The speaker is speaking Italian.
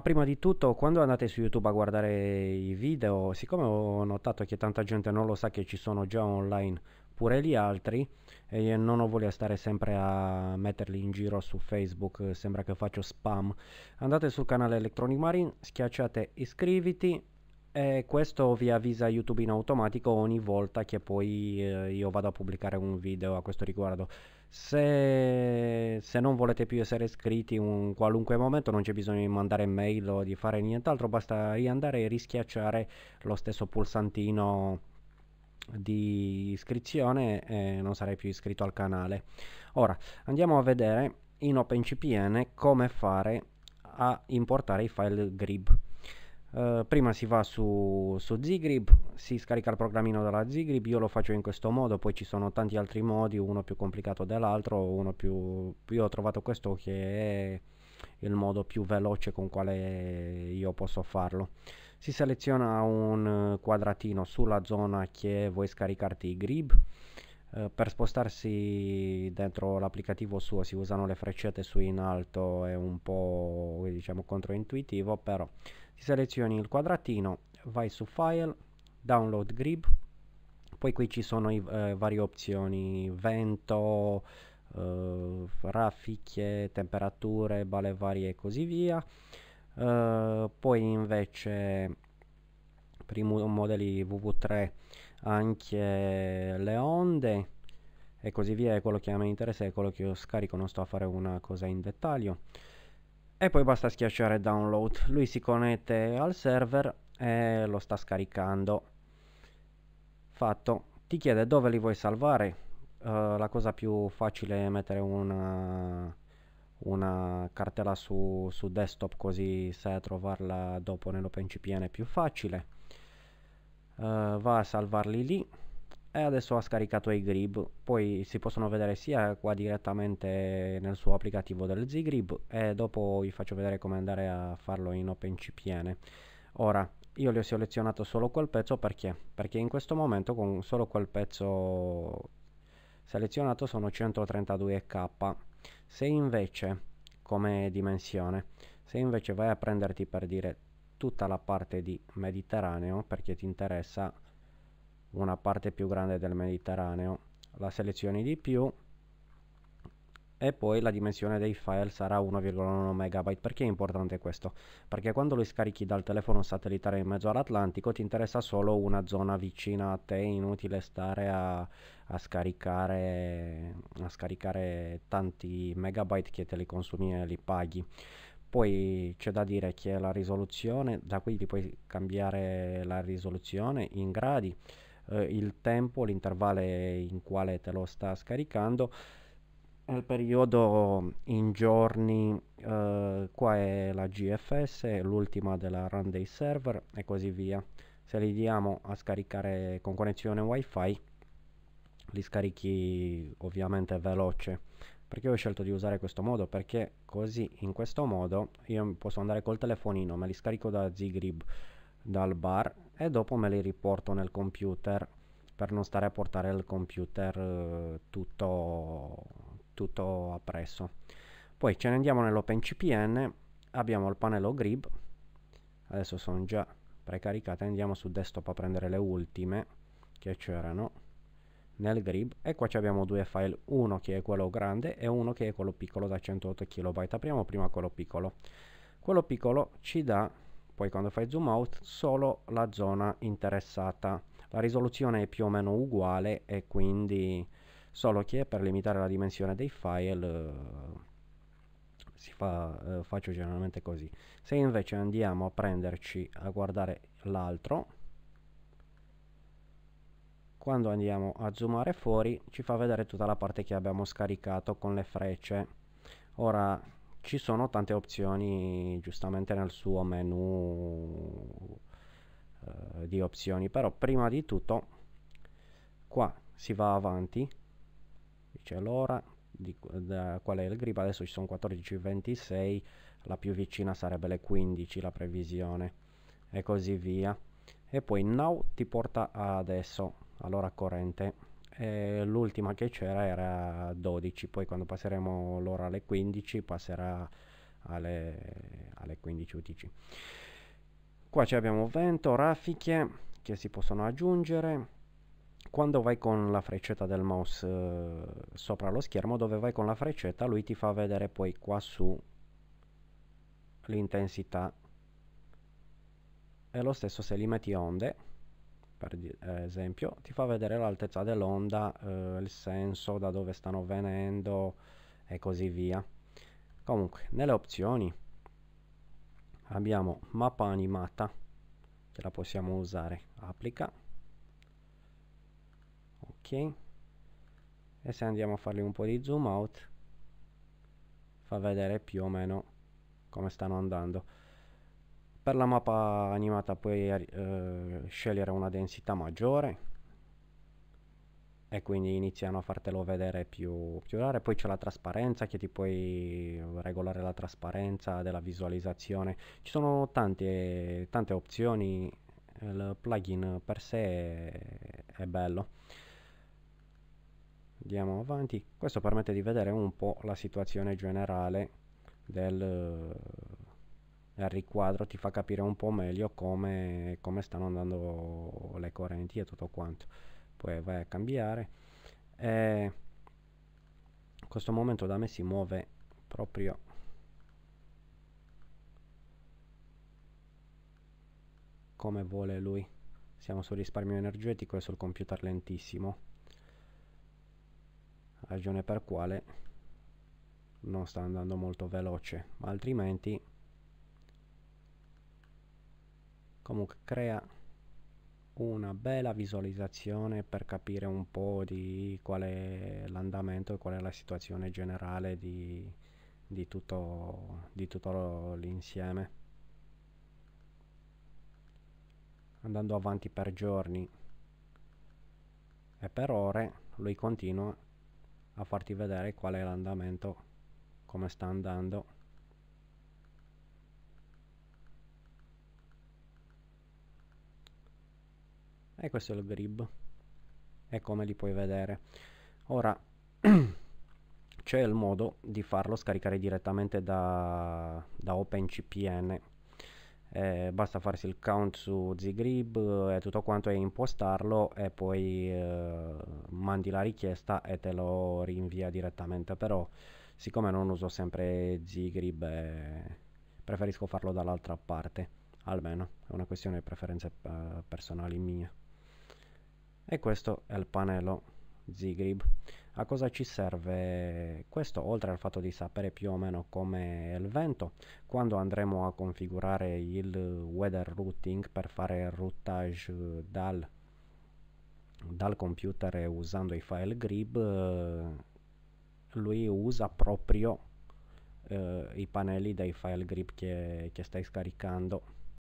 prima di tutto, quando andate su YouTube a guardare i video, siccome ho notato che tanta gente non lo sa che ci sono già online pure gli altri, e non ho voglia stare sempre a metterli in giro su Facebook, sembra che faccio spam. Andate sul canale Electronic Marine, schiacciate iscriviti, e questo vi avvisa YouTube in automatico ogni volta che poi eh, io vado a pubblicare un video a questo riguardo. Se, se non volete più essere iscritti in qualunque momento non c'è bisogno di mandare mail o di fare nient'altro, basta riandare e rischiacciare lo stesso pulsantino di iscrizione e non sarei più iscritto al canale. Ora andiamo a vedere in OpenCPN come fare a importare i file grib. Eh, prima si va su, su Zigrip, si scarica il programmino dalla Zigrib, io lo faccio in questo modo, poi ci sono tanti altri modi, uno più complicato dell'altro, uno più... io ho trovato questo che è il modo più veloce con quale io posso farlo. Si seleziona un quadratino sulla zona che vuoi scaricarti i grip, uh, eh, per spostarsi dentro l'applicativo suo si usano le freccette su in alto, è un po' diciamo controintuitivo, però selezioni il quadratino, vai su File, Download Grip, poi qui ci sono i, eh, varie opzioni, vento, eh, raffiche, temperature, balle varie e così via. Eh, poi invece per i modelli VV3 anche le onde e così via, è quello che a me interessa, è quello che io scarico, non sto a fare una cosa in dettaglio e poi basta schiacciare download lui si connette al server e lo sta scaricando fatto ti chiede dove li vuoi salvare uh, la cosa più facile è mettere una, una cartella su, su desktop così sai a trovarla dopo nell'opencpn è più facile uh, va a salvarli lì e adesso ha scaricato i iGrib poi si possono vedere sia qua direttamente nel suo applicativo del Zgrib e dopo vi faccio vedere come andare a farlo in OpenCPN ora io li ho selezionato solo quel pezzo perché perché in questo momento con solo quel pezzo selezionato sono 132k se invece come dimensione se invece vai a prenderti per dire tutta la parte di Mediterraneo perché ti interessa una parte più grande del Mediterraneo, la selezioni di più e poi la dimensione dei file sarà 1,1 MB. Perché è importante questo? Perché quando lo scarichi dal telefono satellitare in mezzo all'Atlantico ti interessa solo una zona vicina a te, inutile stare a, a, scaricare, a scaricare tanti megabyte che te li consumi e li paghi. Poi c'è da dire che la risoluzione, da qui ti puoi cambiare la risoluzione in gradi eh, il tempo, l'intervallo in quale te lo sta scaricando. Nel periodo in giorni, eh, qua è la GFS, l'ultima della run dei server e così via. Se li diamo a scaricare con connessione wifi, li scarichi ovviamente veloce perché ho scelto di usare questo modo perché così in questo modo io posso andare col telefonino me li scarico da Zigrib dal bar e dopo me li riporto nel computer per non stare a portare il computer eh, tutto, tutto appresso. Poi ce ne andiamo nell'OpenCPN, abbiamo il pannello grib, adesso sono già precaricate, andiamo su desktop a prendere le ultime che c'erano nel grib e qua abbiamo due file, uno che è quello grande e uno che è quello piccolo da 108 KB, apriamo prima quello piccolo. Quello piccolo ci dà poi quando fai zoom out solo la zona interessata la risoluzione è più o meno uguale e quindi solo che per limitare la dimensione dei file eh, fa, eh, faccio generalmente così se invece andiamo a prenderci a guardare l'altro quando andiamo a zoomare fuori ci fa vedere tutta la parte che abbiamo scaricato con le frecce ora ci sono tante opzioni giustamente nel suo menu eh, di opzioni però prima di tutto qua si va avanti dice l'ora di, da, qual è il grip adesso ci sono 14.26 la più vicina sarebbe le 15 la previsione e così via e poi now ti porta adesso all'ora corrente e l'ultima che c'era era 12, poi quando passeremo l'ora alle 15 passerà alle, alle 15 UTC. Qua ci abbiamo vento, raffiche che si possono aggiungere. Quando vai con la freccetta del mouse eh, sopra lo schermo, dove vai con la freccetta, lui ti fa vedere poi qua su l'intensità. E lo stesso se li metti onde per eh, esempio ti fa vedere l'altezza dell'onda eh, il senso da dove stanno venendo e così via comunque nelle opzioni abbiamo mappa animata che la possiamo usare applica ok e se andiamo a fargli un po' di zoom out fa vedere più o meno come stanno andando per la mappa animata puoi eh, scegliere una densità maggiore e quindi iniziano a fartelo vedere più, più rare. Poi c'è la trasparenza che ti puoi regolare la trasparenza della visualizzazione. Ci sono tante, tante opzioni, il plugin per sé è, è bello. Andiamo avanti. Questo permette di vedere un po' la situazione generale del il riquadro ti fa capire un po' meglio come, come stanno andando le correnti e tutto quanto poi vai a cambiare e in questo momento da me si muove proprio come vuole lui siamo sul risparmio energetico e sul computer lentissimo ragione per quale non sta andando molto veloce ma altrimenti comunque crea una bella visualizzazione per capire un po' di qual è l'andamento e qual è la situazione generale di, di tutto, di tutto l'insieme andando avanti per giorni e per ore lui continua a farti vedere qual è l'andamento come sta andando e questo è il grib e come li puoi vedere ora c'è il modo di farlo scaricare direttamente da, da OpenCPN eh, basta farsi il count su zgrib e eh, tutto quanto e impostarlo e poi eh, mandi la richiesta e te lo rinvia direttamente però siccome non uso sempre zgrib eh, preferisco farlo dall'altra parte almeno è una questione di preferenze eh, personali mie e questo è il panello Zigrib. A cosa ci serve questo? Oltre al fatto di sapere più o meno come è il vento, quando andremo a configurare il weather routing per fare il routage dal, dal computer usando i file grib, lui usa proprio eh, i pannelli dei file grip che, che stai scaricando